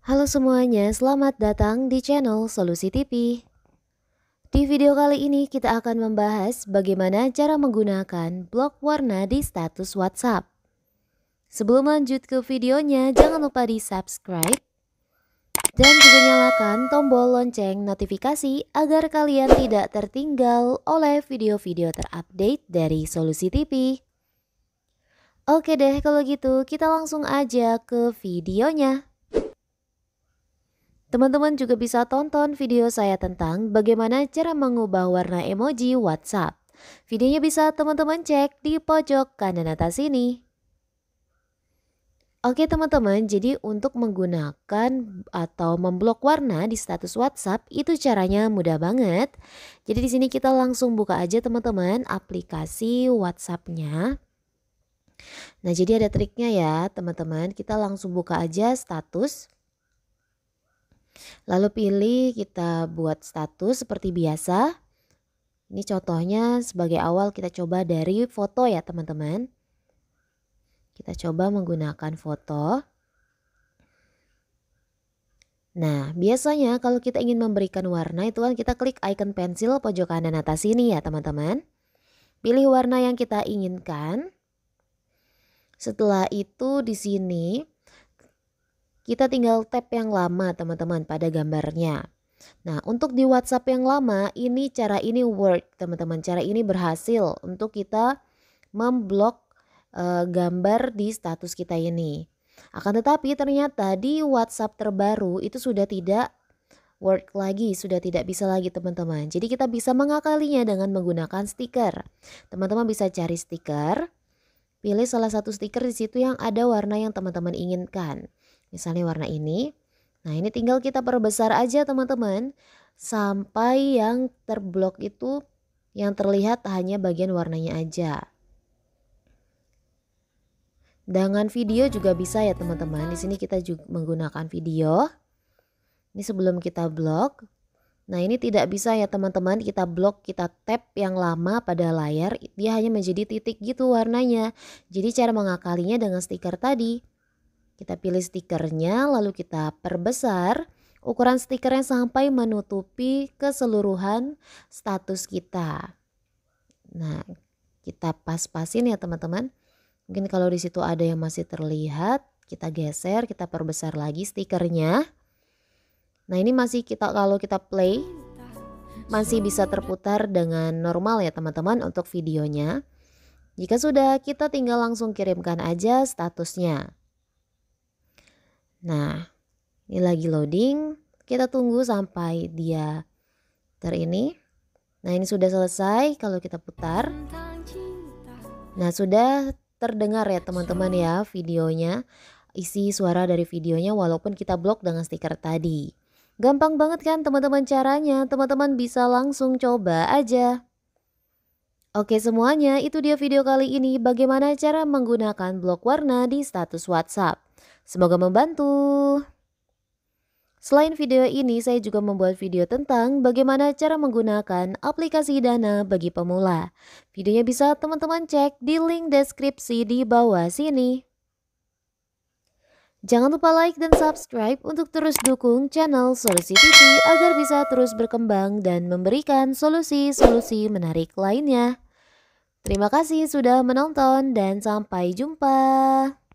Halo semuanya, selamat datang di channel Solusi TV. Di video kali ini kita akan membahas bagaimana cara menggunakan blok warna di status WhatsApp. Sebelum lanjut ke videonya, jangan lupa di subscribe dan juga nyalakan tombol lonceng notifikasi agar kalian tidak tertinggal oleh video-video terupdate dari Solusi TV. Oke deh kalau gitu kita langsung aja ke videonya. Teman-teman juga bisa tonton video saya tentang bagaimana cara mengubah warna emoji WhatsApp. Videonya bisa teman-teman cek di pojok kanan atas ini. Oke teman-teman, jadi untuk menggunakan atau memblok warna di status WhatsApp itu caranya mudah banget. Jadi di sini kita langsung buka aja teman-teman aplikasi WhatsApp-nya. Nah, jadi ada triknya ya, teman-teman. Kita langsung buka aja status. Lalu pilih kita buat status seperti biasa. Ini contohnya sebagai awal kita coba dari foto ya teman-teman. Kita coba menggunakan foto. Nah, biasanya kalau kita ingin memberikan warna itu kan kita klik icon pensil pojok kanan atas ini ya teman-teman. Pilih warna yang kita inginkan. Setelah itu di sini kita tinggal tap yang lama teman-teman pada gambarnya. Nah, untuk di WhatsApp yang lama, ini cara ini work, teman-teman. Cara ini berhasil untuk kita memblok e, gambar di status kita ini. Akan tetapi ternyata di WhatsApp terbaru itu sudah tidak work lagi, sudah tidak bisa lagi teman-teman. Jadi kita bisa mengakalinya dengan menggunakan stiker. Teman-teman bisa cari stiker, pilih salah satu stiker di situ yang ada warna yang teman-teman inginkan. Misalnya warna ini. Nah ini tinggal kita perbesar aja teman-teman sampai yang terblok itu yang terlihat hanya bagian warnanya aja. Dengan video juga bisa ya teman-teman. Di sini kita juga menggunakan video. Ini sebelum kita blok. Nah ini tidak bisa ya teman-teman. Kita blok, kita tap yang lama pada layar. Dia hanya menjadi titik gitu warnanya. Jadi cara mengakalinya dengan stiker tadi. Kita pilih stikernya lalu kita perbesar ukuran stikernya sampai menutupi keseluruhan status kita. Nah, kita pas-pasin ya teman-teman. Mungkin kalau di situ ada yang masih terlihat, kita geser, kita perbesar lagi stikernya. Nah, ini masih kita kalau kita play masih bisa terputar dengan normal ya teman-teman untuk videonya. Jika sudah, kita tinggal langsung kirimkan aja statusnya. Nah, ini lagi loading. Kita tunggu sampai dia ter ini. Nah, ini sudah selesai kalau kita putar. Nah, sudah terdengar ya teman-teman ya videonya. Isi suara dari videonya walaupun kita blok dengan stiker tadi. Gampang banget kan teman-teman caranya, teman-teman bisa langsung coba aja. Oke semuanya, itu dia video kali ini bagaimana cara menggunakan blok warna di status WhatsApp. Semoga membantu. Selain video ini, saya juga membuat video tentang bagaimana cara menggunakan aplikasi Dana bagi pemula. Videonya bisa teman-teman cek di link deskripsi di bawah sini. Jangan lupa like dan subscribe untuk terus dukung channel Solusi TV agar bisa terus berkembang dan memberikan solusi-solusi menarik lainnya. Terima kasih sudah menonton dan sampai jumpa.